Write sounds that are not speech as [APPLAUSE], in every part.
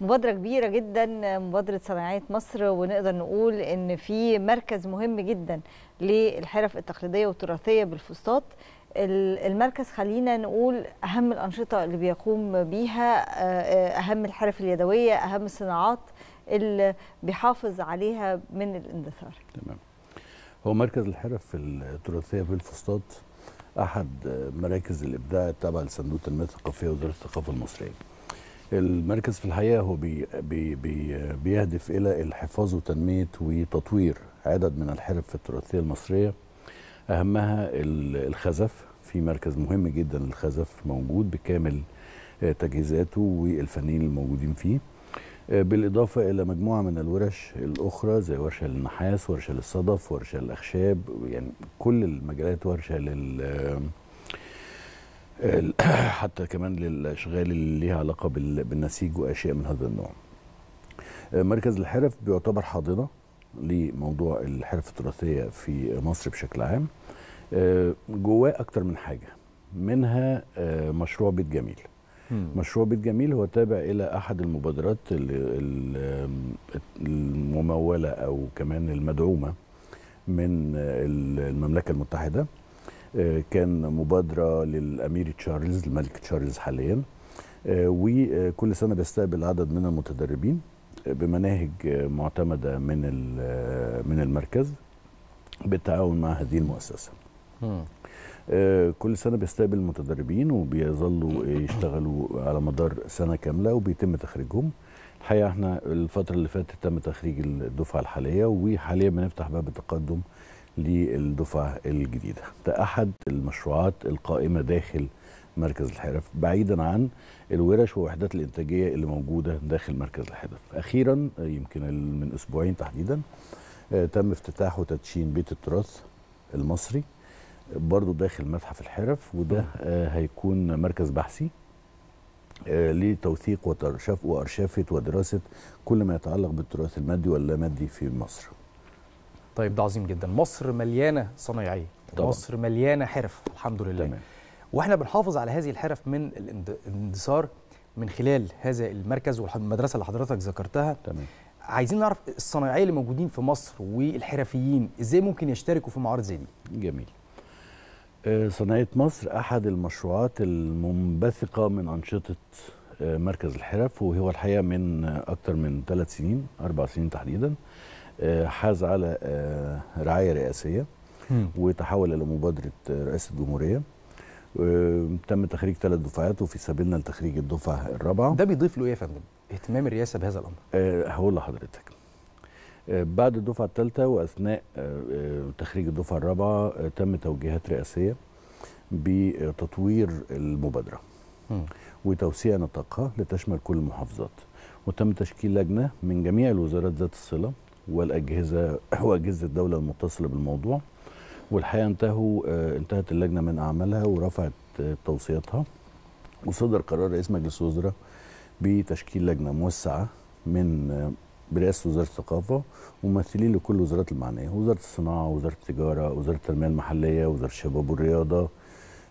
مبادرة كبيرة جدا مبادرة صناعية مصر ونقدر نقول ان في مركز مهم جدا للحرف التقليدية والتراثية بالفسطاط المركز خلينا نقول اهم الانشطه اللي بيقوم بيها آه، اهم الحرف اليدويه اهم الصناعات اللي بيحافظ عليها من الاندثار تمام هو مركز الحرف التراثيه بالفسطاط احد مراكز الابداع التابعه لصندوق التنميه الثقافيه وزاره الثقافه المصريه المركز في الحقيقه هو بي بي بي بيهدف الى الحفاظ وتنميه وتطوير عدد من الحرف التراثيه المصريه اهمها الخزف في مركز مهم جدا للخزف موجود بكامل آه، تجهيزاته والفنيين الموجودين فيه آه، بالإضافة إلى مجموعة من الورش الأخرى زي ورشة للنحاس ورشة للصدف ورشة للأخشاب يعني كل المجالات ورشة لل [CLEARS THROAT] حتى كمان للاشغال اللي ليها علاقه بالنسيج واشياء من هذا النوع آه، مركز الحرف بيعتبر حاضنه لموضوع الحرف التراثيه في مصر بشكل عام آه، جواه اكتر من حاجه منها آه، مشروع بيت جميل مشروع بيت جميل هو تابع الى احد المبادرات المموله او كمان المدعومه من المملكه المتحده آه، كان مبادرة للأمير تشارلز الملك تشارلز حاليا آه، وكل سنة بيستقبل عدد من المتدربين آه، بمناهج معتمدة من من المركز بالتعاون مع هذه المؤسسة كل سنة بيستقبل متدربين وبيظلوا يشتغلوا على مدار سنة كاملة وبيتم تخريجهم الحقيقه احنا الفتره اللي فاتت تم تخريج الدفعه الحاليه وحاليا بنفتح باب التقدم للدفعة الجديدة ده أحد المشروعات القائمة داخل مركز الحرف بعيدا عن الورش ووحدات الإنتاجية اللي موجودة داخل مركز الحرف أخيرا يمكن من أسبوعين تحديدا آه، تم افتتاح وتدشين بيت التراث المصري برضو داخل متحف الحرف وده آه، هيكون مركز بحثي آه، لتوثيق وارشافه ودراسه كل ما يتعلق بالتراث المادي واللا مادي في مصر طيب ده عظيم جدا مصر مليانه صنايعيه مصر مليانه حرف الحمد لله تمام. واحنا بنحافظ على هذه الحرف من الاندثار من خلال هذا المركز والمدرسه اللي حضرتك ذكرتها تمام عايزين نعرف الصنايعيه اللي موجودين في مصر والحرفيين ازاي ممكن يشتركوا في معارض زي دي جميل آه، صناعيه مصر احد المشروعات المنبثقه من انشطه آه، مركز الحرف وهو الحقيقه من اكثر من ثلاث سنين اربع سنين تحديدا آه، حاز على آه، رعايه رئاسيه وتحول الى مبادره آه، رئاسه الجمهوريه تم تخريج ثلاث دفعات وفي سبيلنا لتخريج الدفعه الرابعه ده بيضيف له ايه يا فندم اهتمام الرئاسه بهذا الامر هقول لحضرتك بعد الدفعه الثالثه واثناء تخريج الدفعه الرابعه تم توجيهات رئاسيه بتطوير المبادره وتوسيع نطاقها لتشمل كل المحافظات وتم تشكيل لجنه من جميع الوزارات ذات الصله والاجهزه [CLEARS THROAT] واجهزه الدوله المتصله بالموضوع والحقيقه انتهوا آه، انتهت اللجنه من اعمالها ورفعت آه، توصياتها وصدر قرار رئيس مجلس الوزراء بتشكيل لجنه موسعه من آه، برئاسه وزاره الثقافه وممثلين لكل الوزارات المعنيه وزاره الصناعه وزاره التجاره وزاره التنميه المحليه وزاره الشباب والرياضه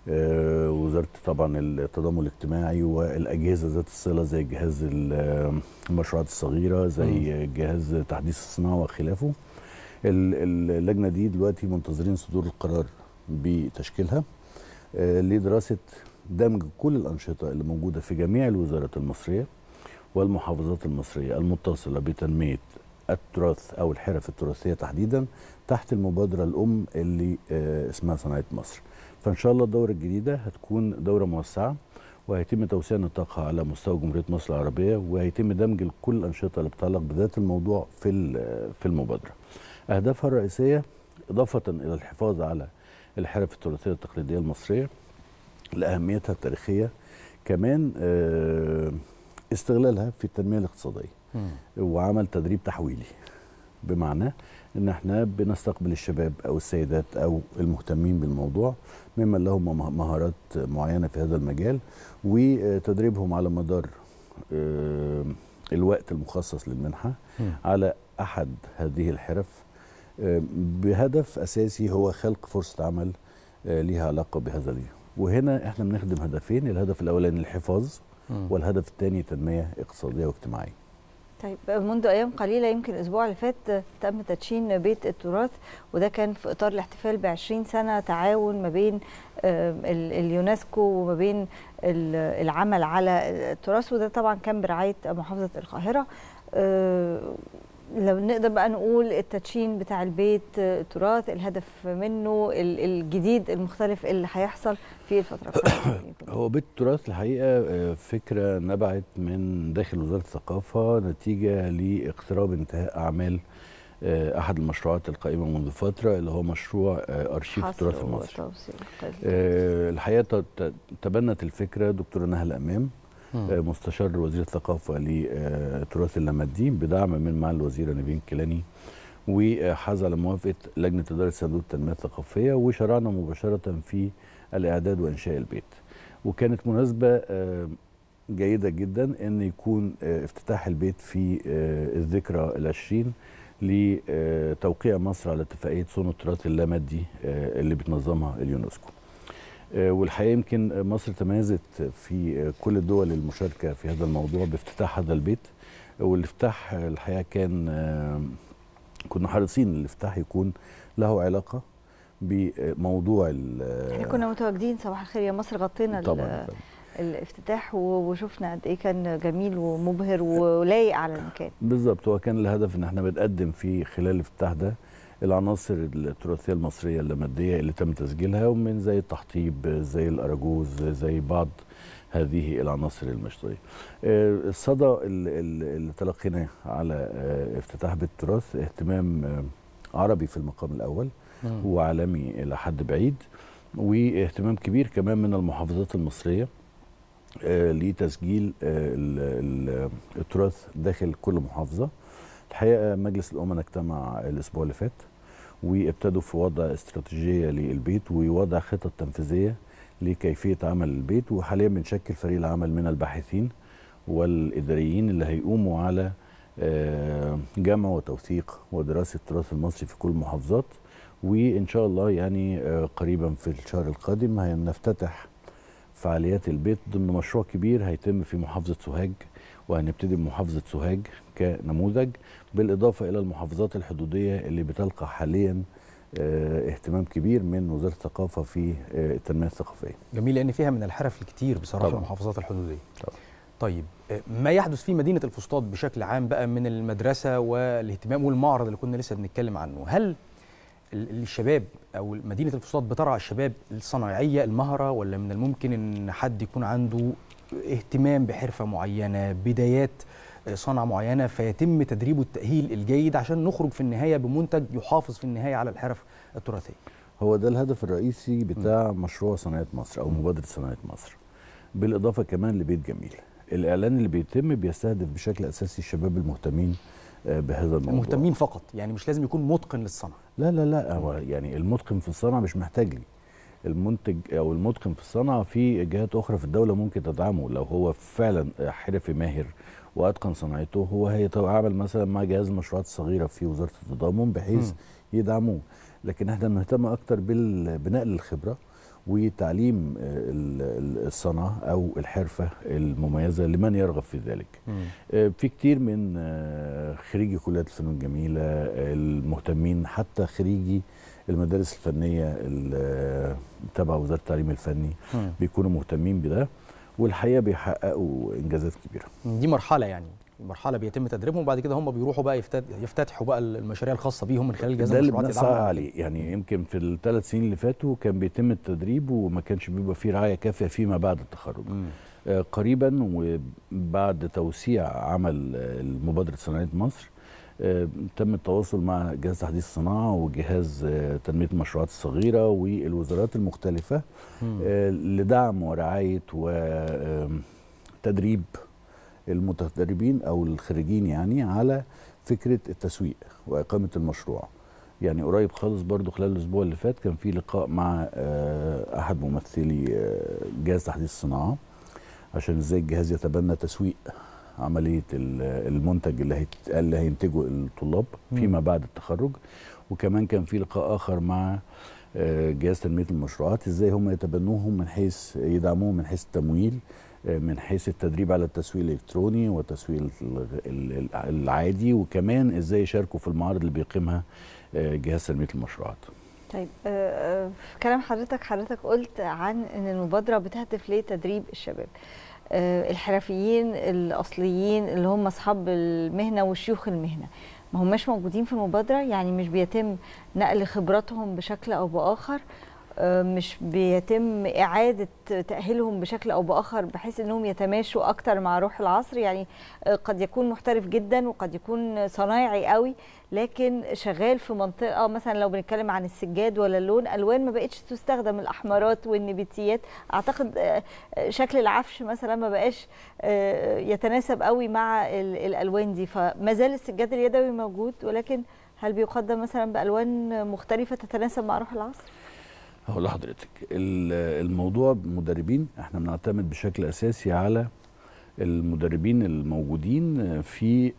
آه، وزاره طبعا التضامن الاجتماعي والاجهزه ذات الصله زي جهاز آه، المشروعات الصغيره زي جهاز تحديث الصناعه وخلافه اللجنه دي دلوقتي منتظرين صدور القرار بتشكيلها آه، لدراسه دمج كل الانشطه اللي موجوده في جميع الوزارات المصريه والمحافظات المصريه المتصله بتنميه التراث او الحرف التراثيه تحديدا تحت المبادره الام اللي اسمها صناعه مصر. فان شاء الله الدوره الجديده هتكون دوره موسعه وهيتم توسيع نطاقها على مستوى جمهوريه مصر العربيه وهيتم دمج كل الانشطه اللي بتتعلق بذات الموضوع في في المبادره. اهدافها الرئيسيه اضافه الى الحفاظ على الحرف التراثيه التقليديه المصريه لاهميتها التاريخيه كمان آه، استغلالها في التنميه الاقتصاديه وعمل تدريب تحويلي بمعنى ان احنا بنستقبل الشباب او السيدات او المهتمين بالموضوع ممن لهم مهارات معينه في هذا المجال وتدريبهم على مدار آه، الوقت المخصص للمنحه على احد هذه الحرف آه، بهدف اساسي هو خلق فرصه عمل آه، ليها علاقه بهذا اليوم وهنا احنا بنخدم هدفين الهدف الاولاني الحفاظ والهدف الثاني تنميه اقتصاديه واجتماعيه طيب منذ ايام قليله يمكن الاسبوع اللي فات تم تدشين بيت التراث وده كان في اطار الاحتفال ب 20 سنه تعاون ما بين اليونسكو وما بين العمل على التراث وده طبعا كان برعايه محافظه القاهره آه، لو نقدر بقى نقول التدشين بتاع البيت التراث الهدف منه الجديد المختلف اللي هيحصل في الفتره [COUGHS] هو بيت التراث الحقيقه آه، فكره نبعت من داخل وزاره الثقافه نتيجه لاقتراب انتهاء اعمال آه، احد المشروعات القائمه منذ فتره اللي هو مشروع آه، ارشيف التراث المصري الحقيقه تبنت الفكره دكتوره نهى امام آه، مستشار وزير الثقافه لتراث اللامادي بدعم من معالي الوزيره نبيل كيلاني وحظى على موافقه لجنه اداره صندوق التنميه الثقافيه وشرعنا مباشره في الاعداد وانشاء البيت. وكانت مناسبه آه، جيده جدا ان يكون آه، افتتاح البيت في الذكرى العشرين لتوقيع مصر على اتفاقيه صون التراث اللامادي اللي بتنظمها اليونسكو. آه، والحقيقه يمكن مصر تميزت في كل الدول المشاركه في هذا الموضوع بافتتاح هذا البيت والافتتاح الحقيقه كان آه، كنا حريصين الافتتاح يكون له علاقه بموضوع آه، احنا كنا متواجدين صباح الخير يا مصر غطينا طبعا الافتتاح وشفنا قد ايه كان جميل ومبهر ولايق على المكان بالظبط هو كان الهدف ان احنا بنقدم في خلال الافتتاح ده العناصر التراثيه المصريه اللماديه اللي تم تسجيلها ومن زي التحطيب زي الاراجوز زي بعض هذه العناصر المشطيه. الصدى آه، اللي تلقيناه على آه، افتتاح بالتراث اهتمام آه، عربي في المقام الاول نعم. وعالمي الى حد بعيد واهتمام كبير كمان من المحافظات المصريه لتسجيل التراث داخل كل محافظه الحقيقه آه، مجلس الامناء اجتمع الاسبوع اللي فات وابتدوا في وضع استراتيجيه للبيت ووضع خطط تنفيذيه لكيفيه عمل البيت وحاليا بنشكل فريق العمل من الباحثين والاداريين اللي هيقوموا على آه، جمع وتوثيق ودراسه التراث المصري في كل المحافظات وان شاء الله يعني آه، قريبا في الشهر القادم هنفتتح فعاليات البيت ضمن مشروع كبير هيتم في محافظة سوهاج وهنبتدي بمحافظة سوهاج كنموذج بالإضافة إلى المحافظات الحدودية اللي بتلقى حالياً آه، اهتمام كبير من وزاره الثقافه في آه، التنميه الثقافيه. جميل لان فيها من الحرف الكتير بصراحه طبعا. المحافظات الحدوديه. طبعا. طيب آه، ما يحدث في مدينه الفسطاط بشكل عام بقى من المدرسه والاهتمام والمعرض اللي كنا لسه بنتكلم عنه، هل الشباب او مدينه الفسطاط بترعى الشباب الصنايعيه المهره ولا من الممكن ان حد يكون عنده اهتمام بحرفه معينه بدايات آه، صنعه معينه فيتم تدريبه التاهيل الجيد عشان نخرج في النهايه بمنتج يحافظ في النهايه على الحرف التراثيه هو ده الهدف الرئيسي بتاع م. مشروع صناعه مصر او مبادره صناعه مصر بالاضافه كمان لبيت جميل الاعلان اللي بيتم بيستهدف بشكل اساسي الشباب المهتمين آه، بهذا الموضوع مهتمين فقط يعني مش لازم يكون متقن للصنعه لا لا لا هو يعني المتقن في الصنعه مش محتاج لي المنتج او المتقن في الصنعه في جهات اخرى في الدوله ممكن تدعمه لو هو فعلا حرفي ماهر واتقن صنعته هو هيتعامل مثلا مع جهاز المشروعات الصغيره في وزاره التضامن بحيث يدعموه لكن احنا بنهتم اكتر بنقل الخبره وتعليم آه، الصنعة أو الحرفة المميزة لمن يرغب في ذلك مم. آه، في كتير من آه، خريجي كليات الفنون الجميلة المهتمين حتى خريجي المدارس الفنية تبع وزارة التعليم الفني مم. بيكونوا مهتمين بده والحقيقة بيحققوا إنجازات كبيرة دي مرحلة يعني مرحله بيتم تدريبهم وبعد كده هم بيروحوا بقى يفتتحوا بقى المشاريع الخاصه بيهم من خلال جهاز ده اللي عليه يعني يمكن في الثلاث سنين اللي فاتوا كان بيتم التدريب وما كانش بيبقى فيه رعايه كافيه فيما بعد التخرج آه، قريبا وبعد توسيع عمل مبادره صناعه مصر آه، تم التواصل مع جهاز تحديث الصناعه وجهاز آه، تنميه المشروعات الصغيره والوزارات المختلفه لدعم ورعايه وتدريب المتدربين او الخريجين يعني على فكره التسويق واقامه المشروع يعني قريب خالص برضو خلال الاسبوع اللي فات كان في لقاء مع آه، احد ممثلي آه، جهاز تحديث الصناعه عشان ازاي الجهاز يتبنى تسويق عمليه المنتج اللي اللي هينتجه الطلاب فيما بعد التخرج وكمان كان في لقاء اخر مع آه، جهاز تنميه المشروعات ازاي هم يتبنوهم من حيث يدعموهم من حيث التمويل من حيث التدريب على التسويق الالكتروني والتسويق العادي وكمان ازاي يشاركوا في المعارض اللي بيقيمها آه، جهاز تنميه المشروعات. طيب آه، آه، في كلام حضرتك حضرتك قلت عن ان المبادره بتهدف لتدريب الشباب. الحرفيين الاصليين اللي هم اصحاب المهنه وشيوخ المهنه. ما هماش موجودين في المبادره يعني مش بيتم نقل خبراتهم بشكل او باخر مش بيتم إعادة تأهيلهم بشكل أو بآخر بحيث أنهم يتماشوا أكتر مع روح العصر يعني آه، قد يكون محترف جدا وقد يكون صنايعي قوي لكن شغال في منطقة مثلا لو بنتكلم عن السجاد ولا اللون ألوان ما بقتش تستخدم الأحمرات والنبيتيات أعتقد آه، آه، شكل العفش مثلا ما بقاش يتناسب قوي مع الألوان دي فما زال السجاد اليدوي موجود ولكن هل بيقدم مثلا بألوان مختلفة تتناسب مع روح العصر؟ هقول لحضرتك الموضوع مدربين احنا بنعتمد بشكل اساسي على المدربين الموجودين في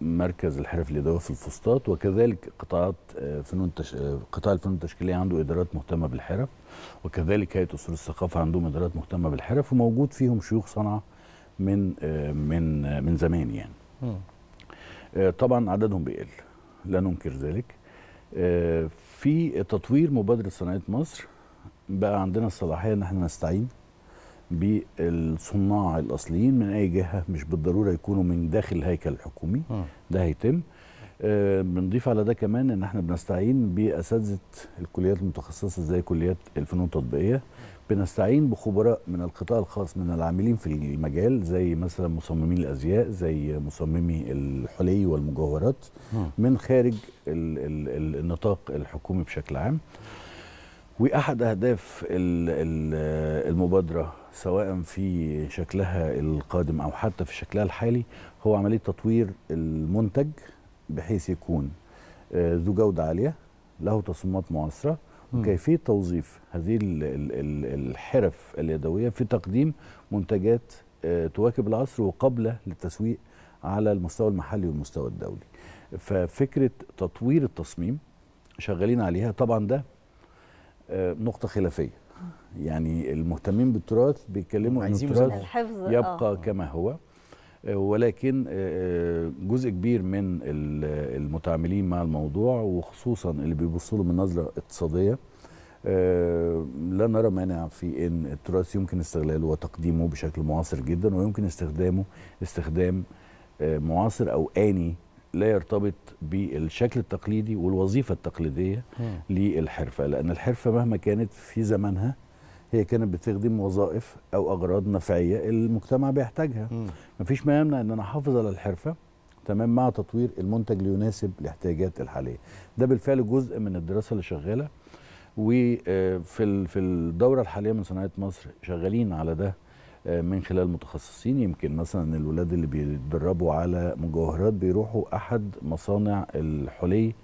مركز الحرف اليدوي في الفسطاط وكذلك قطاعات آه، فنون تش... آه، قطاع الفنون التشكيليه عنده ادارات مهتمه بالحرف وكذلك هيئه اصول الثقافه عندهم ادارات مهتمه بالحرف وموجود فيهم شيوخ صنع من آه، من من زمان يعني. طبعا عددهم بيقل لا ننكر ذلك في تطوير مبادره صناعه مصر بقى عندنا الصلاحيه ان احنا نستعين بالصناع الاصليين من اي جهه مش بالضروره يكونوا من داخل الهيكل الحكومي اه. ده هيتم آه، بنضيف على ده كمان ان احنا بنستعين باساتذه الكليات المتخصصه زي كليات الفنون التطبيقيه بنستعين بخبراء من القطاع الخاص من العاملين في المجال زي مثلا مصممي الازياء زي مصممي الحلي والمجوهرات من خارج الـ الـ النطاق الحكومي بشكل عام واحد اهداف المبادره سواء في شكلها القادم او حتى في شكلها الحالي هو عمليه تطوير المنتج بحيث يكون آه، ذو جودة عالية له تصميمات معاصرة وكيفية توظيف هذه الحرف اليدوية في تقديم منتجات آه، تواكب العصر وقابلة للتسويق على المستوى المحلي والمستوى الدولي ففكرة تطوير التصميم شغالين عليها طبعا ده آه، نقطة خلافية يعني المهتمين بالتراث بيتكلموا ان التراث يبقى آه. كما هو ولكن آه، آه، جزء كبير من المتعاملين مع الموضوع وخصوصا اللي بيبصوا له من نظره اقتصاديه آه، لا نرى مانع في ان التراث يمكن استغلاله وتقديمه بشكل معاصر جدا ويمكن استخدامه استخدام معاصر او اني لا يرتبط بالشكل التقليدي والوظيفه التقليديه للحرفه لان الحرفه مهما كانت في زمانها هي كانت بتخدم وظائف او اغراض نفعيه المجتمع بيحتاجها مفيش ما يمنع ان انا احافظ على الحرفه تمام مع تطوير المنتج ليناسب الاحتياجات الحاليه ده بالفعل جزء من الدراسه اللي شغاله وفي آه، في الدوره الحاليه من صناعه مصر شغالين على ده آه، من خلال متخصصين يمكن مثلا الولاد اللي بيتدربوا على مجوهرات بيروحوا احد مصانع الحلي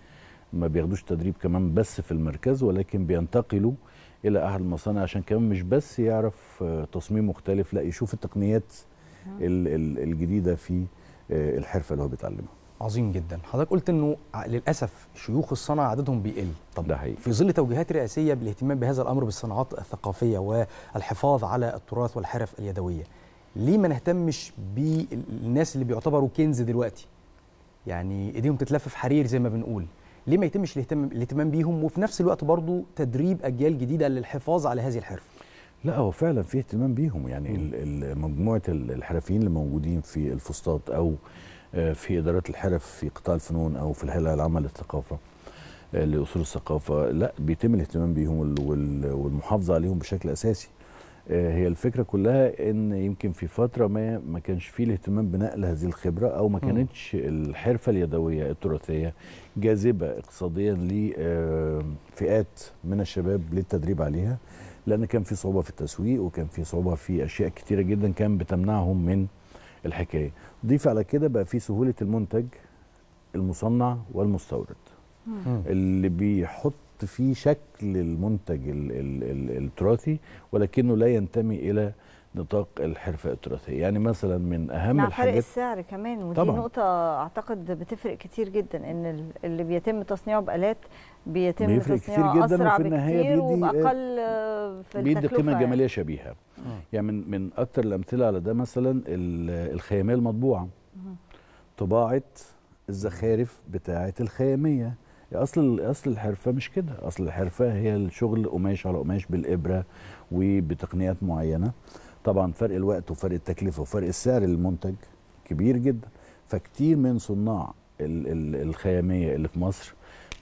ما بياخدوش تدريب كمان بس في المركز ولكن بينتقلوا الى احد المصانع عشان كمان مش بس يعرف آه، تصميم مختلف لا يشوف التقنيات الجديده في آه، الحرفه اللي هو بيتعلمها عظيم جدا حضرتك قلت انه للاسف شيوخ الصنعه عددهم بيقل طب ده حقيقي. في ظل توجيهات رئاسيه بالاهتمام بهذا الامر بالصناعات الثقافيه والحفاظ على التراث والحرف اليدويه ليه ما نهتمش بالناس اللي بيعتبروا كنز دلوقتي يعني ايديهم تتلفف حرير زي ما بنقول ليه ما يتمش الاهتمام بيهم وفي نفس الوقت برضو تدريب اجيال جديده للحفاظ على هذه الحرفه لا هو فعلا في اهتمام بيهم يعني مجموعه الحرفيين اللي موجودين في الفسطاط او آه، في ادارات الحرف في قطاع الفنون او في الهيئه العامه للثقافه آه، لاصول الثقافه لا بيتم الاهتمام بيهم والمحافظه عليهم بشكل اساسي آه، هي الفكره كلها ان يمكن في فتره ما ما كانش فيه الاهتمام بنقل هذه الخبره او ما كانتش الحرفه اليدويه التراثيه جاذبه اقتصاديا لفئات من الشباب للتدريب عليها لان كان في صعوبه في التسويق وكان في صعوبه في اشياء كتيره جدا كان بتمنعهم من الحكايه ضيف على كده بقى في سهوله المنتج المصنع والمستورد اللي بيحط في شكل المنتج التراثي ولكنه لا ينتمي الى نطاق الحرفه التراثيه يعني مثلا من اهم مع الحاجات فرق السعر كمان ودي طبعًا. نقطه اعتقد بتفرق كتير جدا ان اللي بيتم تصنيعه بالات بيتم بيفرق تصنيعه كتير جدا في النهايه بيدي آه، في بيدي قيمه يعني. جماليه شبيهه يعني من من اكثر الامثله على ده مثلا الخياميه المطبوعه طباعه الزخارف بتاعه الخياميه اصل اصل الحرفه مش كده اصل الحرفه هي الشغل قماش على قماش بالابره وبتقنيات معينه طبعا فرق الوقت وفرق التكلفه وفرق السعر للمنتج كبير جدا فكتير من صناع الخياميه اللي في مصر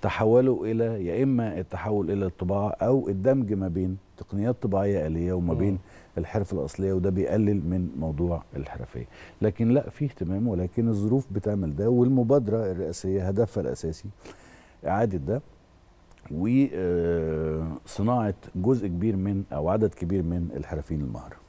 تحولوا الى يا اما التحول الى الطباعه او الدمج ما بين تقنيات طباعيه اليه وما بين الحرفه الاصليه وده بيقلل من موضوع الحرفيه لكن لا في اهتمام ولكن الظروف بتعمل ده والمبادره الرئاسيه هدفها الاساسي اعاده ده وصناعه جزء كبير من او عدد كبير من الحرفيين المهر